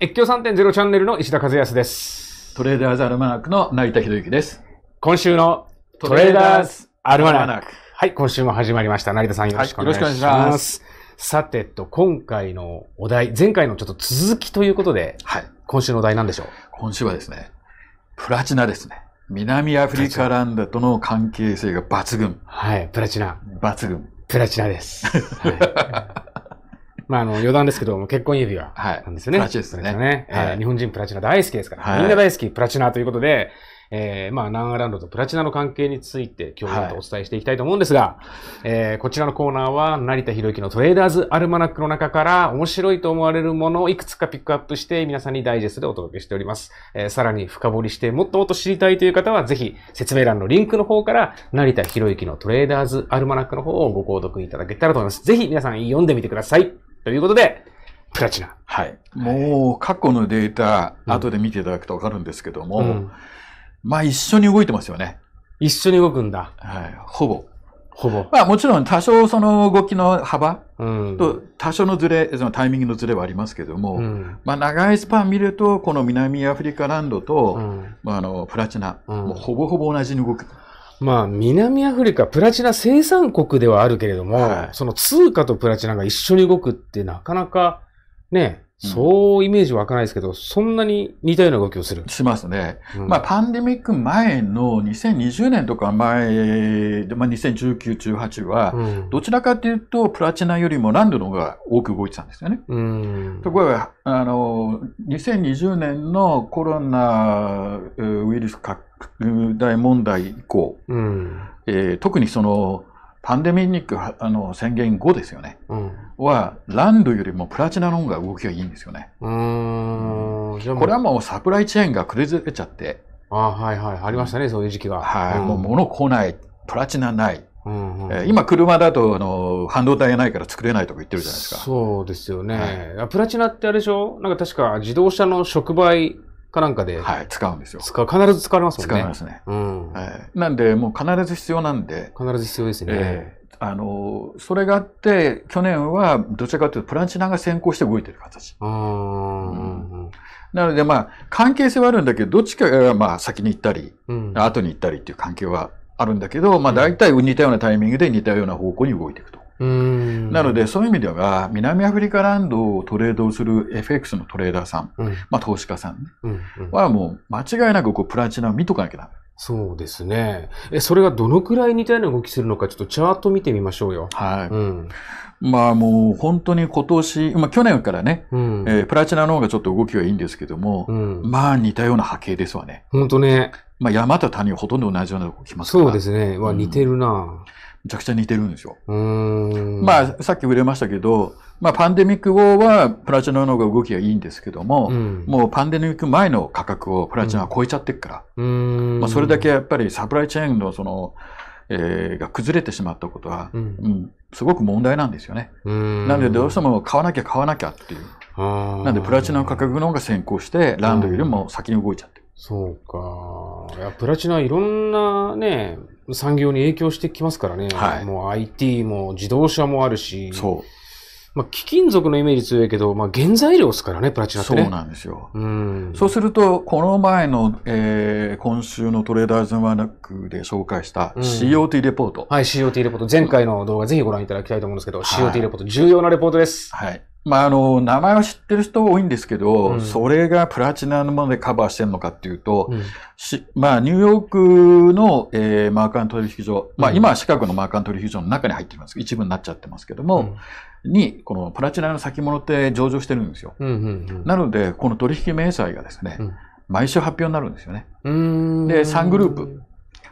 越境3.0チャンネルの石田和康です。トレーダーズアルマナックの成田博之です。今週のトレーダーズアルマナック。はい、今週も始まりました。成田さんよろしくお願いします。はい、よろしくお願いします。さてと、今回のお題、前回のちょっと続きということで、はい、今週のお題なんでしょう今週はですね、プラチナですね。南アフリカランドとの関係性が抜群。はい、プラチナ。抜群。プラチナです。はい まあ、あの、余談ですけども、結婚指輪なんですよね。はい、プラチですね。ねはい、えー、日本人プラチナ大好きですから、はい、みんな大好きプラチナということで、えー、まあ、ナンアランドとプラチナの関係について今日とお伝えしていきたいと思うんですが、はい、えー、こちらのコーナーは成田博之のトレーダーズアルマナックの中から面白いと思われるものをいくつかピックアップして皆さんにダイジェストでお届けしております。えー、さらに深掘りしてもっともっと知りたいという方はぜひ説明欄のリンクの方から成田博之のトレーダーズアルマナックの方をご購読いただけたらと思います。ぜひ皆さん読んでみてください。ということで、プラチナ。はい。もう過去のデータ、うん、後で見ていただくとわかるんですけども、うん、まあ一緒に動いてますよね。一緒に動くんだ。はい。ほぼ。ほぼ。まあもちろん多少その動きの幅と多少のずれ、そのタイミングのずれはありますけども、うん、まあ長いスパン見ると、この南アフリカランドと、うん、まああの、プラチナ、うん、もうほぼほぼ同じに動く。まあ、南アフリカ、プラチナ生産国ではあるけれども、はい、その通貨とプラチナが一緒に動くってなかなか、ね、そうイメージ湧かないですけど、うん、そんなに似たような動きをするしますね。うん、まあ、パンデミック前の2020年とか前、まあ、2019、18は、どちらかというと、プラチナよりもランドの方が多く動いてたんですよね。うん、ところが、あの、2020年のコロナウイルス拡大問題以降、うん、えー、特にそのパンデミックあの宣言後ですよね、うん、はランドよりもプラチナの方が動きがいいんですよね。うんこれはもうサプライチェーンが崩れちゃって。あはいはい、ありましたね、そういう時期は。はい、うん、もう物来ない、プラチナない。うんうん、えー、今、車だとあの半導体がないから作れないとか言ってるじゃないですか。そうですよね。はい、プラチナってあれでしょなんか確か自動車の触媒かなんかで。はい、使うんですよ。使う、必ず使われますもんね。使いますね。うん。はい、なんで、もう必ず必要なんで。必ず必要ですね。えー、あの、それがあって、去年はどちらかというとプランチナが先行して動いてる形。うん。なので、まあ、関係性はあるんだけど、どっちかが、まあ、先に行ったり、うん、後に行ったりっていう関係はあるんだけど、まあ、大体似たようなタイミングで似たような方向に動いていくと。なので、そういう意味では、南アフリカランドをトレードする FX のトレーダーさん、うん、まあ、投資家さん、ねうんうん、はもう間違いなくこうプラチナを見とかなきゃだそうですね。え、それがどのくらい似たような動きするのか、ちょっとチャート見てみましょうよ。はい。うん、まあもう本当に今年、まあ去年からね、うん、えー、プラチナの方がちょっと動きはいいんですけども、うん、まあ似たような波形ですわね。本当ね。まあ山と谷ほとんど同じような動きますから。そうですね。は似てるな、うんめちゃくちゃ似てるんですよ。まあ、さっき触れましたけど、まあ、パンデミック後はプラチナの方が動きがいいんですけども、うん、もうパンデミック前の価格をプラチナは超えちゃってるから、まあ、それだけやっぱりサプライチェーンのその、えー、が崩れてしまったことは、うん、うん、すごく問題なんですよね。なので、どうしても買わなきゃ買わなきゃっていう。なんで、プラチナの価格の方が先行して、ランドよりも先に動いちゃってる。そうか。いや、プラチナいろんなね、産業に影響してきますからね。はい、もう IT も自動車もあるし。そう。まあ、貴金属のイメージ強いけど、まあ、原材料ですからね、プラチナって、ね、そうなんですよ。うん、そうすると、この前の、えー、今週のトレーダーズマナックで紹介した COT レポート、うん、はい、COT レポート。前回の動画ぜひご覧いただきたいと思うんですけど、はい、COT レポート、重要なレポートです。はい。まあ、あの、名前は知ってる人多いんですけど、うん、それがプラチナのものでカバーしてるのかっていうと、うん、まあ、ニューヨークの、えー、マーカン取引所、まあ、今はシカゴのマーカン取引所の中に入ってます。一部になっちゃってますけども、に、このプラチナの先物って上場してるんですよ。うんうんうん、なので、この取引明細がですね、毎週発表になるんですよね。で、3グループ。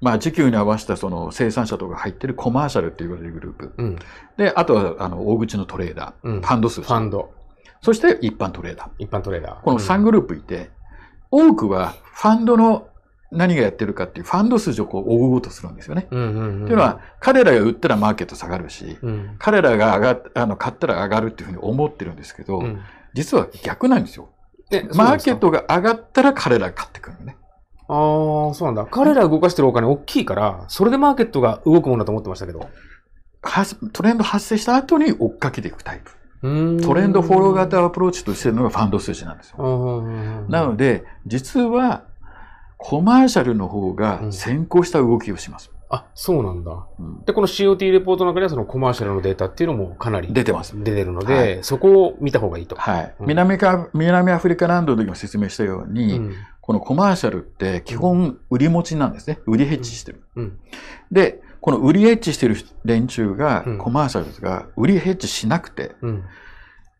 まあ、時給に合わせたその生産者とか入ってるコマーシャルっているグループ、うん、であとはあの大口のトレーダー、うん、ファンド数ファンドそして一般トレーダー一般トレーダーこの3グループいて、うん、多くはファンドの何がやってるかっていうファンド数をこう追うとするんですよね。うんうんっていうのは彼らが売ったらマーケット下がるし、うん、彼らが上があの買ったら上がるっていうふうに思ってるんですけど、実は逆なんですよ。で、マーケットが上がったら彼らが買ってくるのね。ああ、そうなんだ。彼らが動かしてるお金大きいから、それでマーケットが動くものだと思ってましたけど。トレンド発生した後に追っかけていくタイプ。トレンドフォロー型アプローチとしてるのがファンド数字なんですよ。なので、実はコマーシャルの方が先行した動きをします。あ、そうなんだ。うん、で、この COT レポートの中にはそのコマーシャルのデータっていうのもかなり出てます、出てるので、はい、そこを見た方がいいと。はい。うん、南か南アフリカランドの時も説明したように、うん、このコマーシャルって基本売り持ちなんですね。売りヘッジしてる。で、この売りヘッジしてる連中が、コマーシャルが売りヘッジしなくて、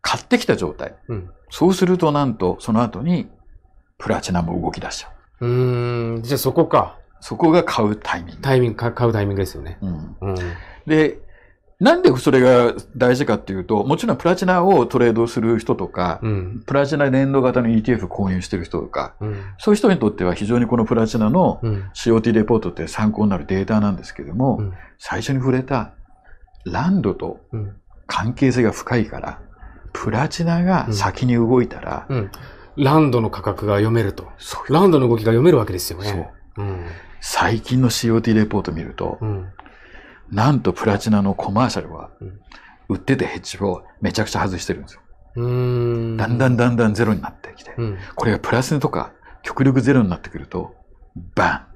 買ってきた状態、そうするとなんと、その後にプラチナも動き出しちゃう。うん、じゃあそこか。そこが買うタイミング。タイミング、買うタイミングですよね。うん。うん、で、なんでそれが大事かっていうと、もちろんプラチナをトレードする人とか、うん、プラチナ年度型の ETF 購入してる人とか、うん、そういう人にとっては非常にこのプラチナの COT レポートって参考になるデータなんですけども、うん、最初に触れたランドと関係性が深いから、プラチナが先に動いたら、ランドの価格が読めると。ランドの動きが読めるわけですよね。そう。うん最近の COT レポート見ると、うん、なんとプラチナのコマーシャルは、売っててヘッジをめちゃくちゃ外してるんですよ。だんだんだんだんゼロになってきて、うん、これがプラスとか極力ゼロになってくると、バ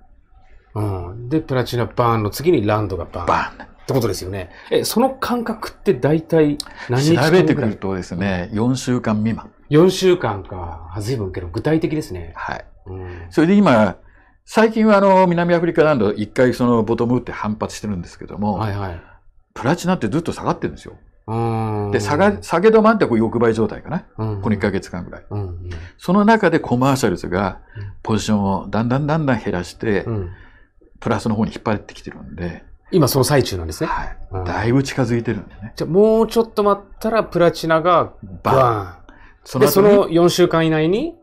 ーン。うん、で、プラチナバーンの次にランドがバーン。バーンってことですよね。え、その間隔って大体何日調べてくるとですね、うん、4週間未満。4週間か。ずいぶんけど、具体的ですね。はい。うん、それで今、最近はあの、南アフリカランド一回そのボトム打って反発してるんですけども、はいはい、プラチナってずっと下がってるんですよ。で、下が、下げ止まってこう欲張り状態かな。うん、この1ヶ月間ぐらい、うん、その中でコマーシャルズがポジションをだんだんだんだん減らして、うん、プラスの方に引っ張ってきてるんで。今その最中なんですね。はい。だいぶ近づいてるんでね。じゃもうちょっと待ったらプラチナがバーン。そのその4週間以内に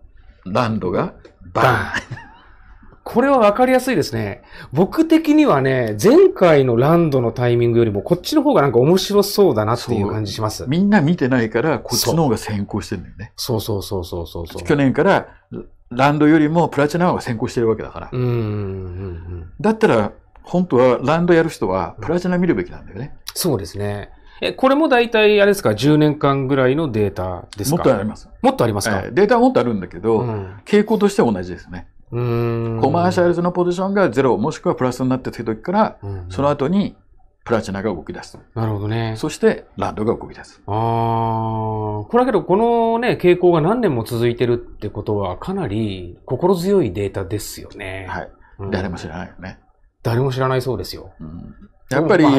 ランドがバーン。これはわかりやすいですね。僕的にはね、前回のランドのタイミングよりもこっちの方がなんか面白そうだなっていう感じします。みんな見てないから、こっちの方が先行してるんだよね。そうそうそうそうそうそう。去年から、ランドよりもプラチナが先行してるわけだから。うんだったら、本当はランドやる人はプラチナ見るべきなんだよね。そうですね。え、これも大体、あれですか、10年間ぐらいのデータですかもっとあります。もっとありますか、えー、データはもっとあるんだけど、うん、傾向としては同じですね。コマーシャルズのポジションがゼロ、もしくはプラスになってた時から、うんうん、その後にプラチナが動き出す。なるほどね。そして、ランドが動き出す。ああ、これだけど、このね、傾向が何年も続いてるってことは、かなり心強いデータですよね。はい。うん、誰も知らないよね。誰も知らないそうですよ。うんやっぱり、トレ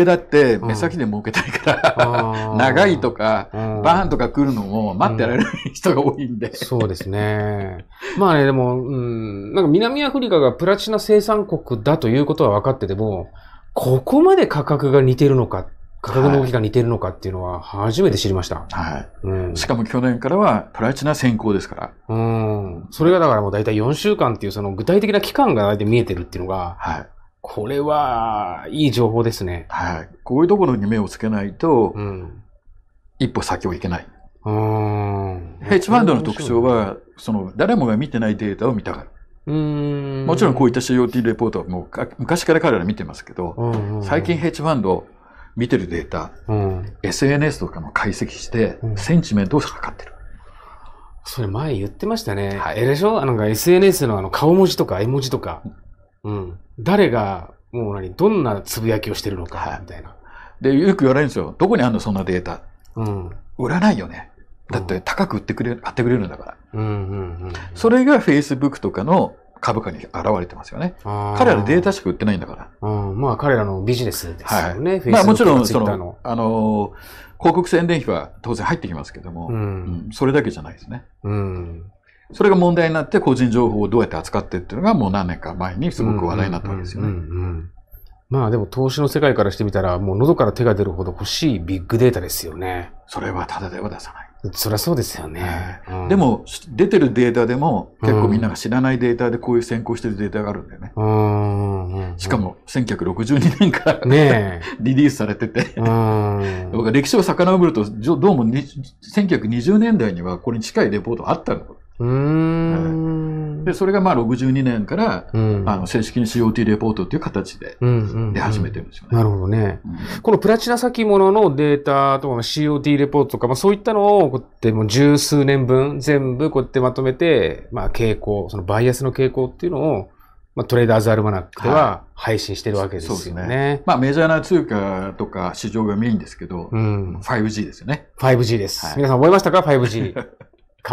ーダーって目先で儲けたいから、長いとか、バーンとか来るのを待ってられない人が多いんで、そうですね。まあね、でも、うん、なんか南アフリカがプラチナ生産国だということは分かってても、ここまで価格が似てるのか、価格の動きが似てるのかっていうのは初めて知りました。はい。うん、しかも去年からはプラチナ先行ですから。うん。それがだからもう大体4週間っていうその具体的な期間が大体見えてるっていうのが、はい。これは、いい情報ですね。はい。こういうところに目をつけないと、うん、一歩先を行けない。うん。ヘッジファンドの特徴は、その、誰もが見てないデータを見たがる。うんもちろんこういった COT レポートはもう昔から彼ら見てますけど、うんうんうん、最近ヘッジファンド見てるデータ、うん、SNS とかも解析して、センチメントを測ってる。それ前言ってましたね。はい、えでしょあの SNS のあの顔文字とか絵文字とか。うん。誰が、もう何、どんなつぶやきをしてるのか、みたいな、はい。で、よく言われるんですよ。どこにあんの、そんなデータ。うん。売らないよね。だって高く売ってくれ、買ってくれるんだから。うんうんうん、それが Facebook とかの株価に現れてますよね。彼らデータしか売ってないんだから。うん、まあ彼らのビジネスですよね。はい、まあもちろん、その、あのー、広告宣伝費は当然入ってきますけども、うん、うん、それだけじゃないですね。うんそれが問題になって個人情報をどうやって扱ってっていうのがもう何年か前にすごく話題になったわけですよね。まあでも投資の世界からしてみたらもう喉から手が出るほど欲しいビッグデータですよね。それはただでは出さない。そりゃそうですよね、でも、出てるデータでも、結構みんなが知らないデータでこういう先行してるデータがあるんだよね。しかも、1962年からね、リリースされてて歴史を遡ると、どうも1920年代にはこれに近いレポートあったの。うん、で、それがまあ62年から、うん、あの正式に COT レポートという形で出始めてるんですよね。うんうんうん、なるほどね、うん、このプラチナ先物のデータとか COT レポートとか、まあ、そういったのをこうやってもう十数年分全部こうやってまとめて、まあ、傾向、そのバイアスの傾向っていうのをまあ、トレーダーズアルマナックでは配信してるわけですよね。はい、ねまあ、メジャーな通貨とか市場がメインですけど、うん、5G ですよね。5G です。はい、皆さん覚えましたか ?5G。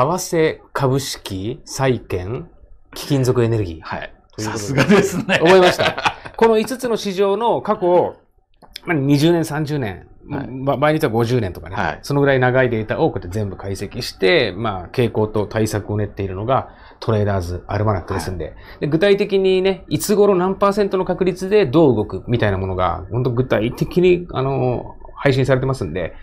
替株式、債券、貴金属エネルギー。はい。さすがですね。思いました。この5つの市場の過去、20年、30年、はい、まあ、場合によっては50年とかね、はい、そのぐらい長いデータをこうやって全部解析して、まあ、傾向と対策を練っているのがトレーダーズアルマナックですんではい、で、具体的にね、いつ頃何パーセントの確率でどう動くみたいなものが、本当具体的に、あの、配信されてますんで、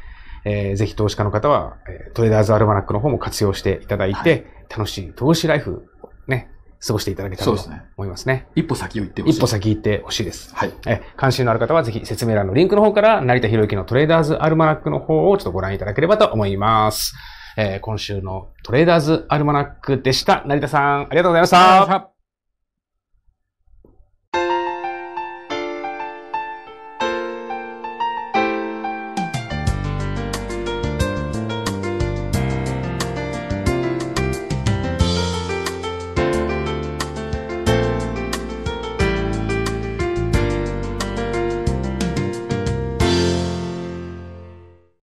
えー、ぜひ投資家の方は、えトレーダーズアルマナックの方も活用していただいて、はい、楽しい投資ライフね、過ごしていただけたらと思いますね。すね一歩先を行ってほしい。一歩先行ってほしいです。はい。え、関心のある方はぜひ説明欄のリンクの方から、成田博之のトレーダーズアルマナックの方をちょっとご覧いただければと思います。えー、今週のトレーダーズアルマナックでした。成田さん、ありがとうございました。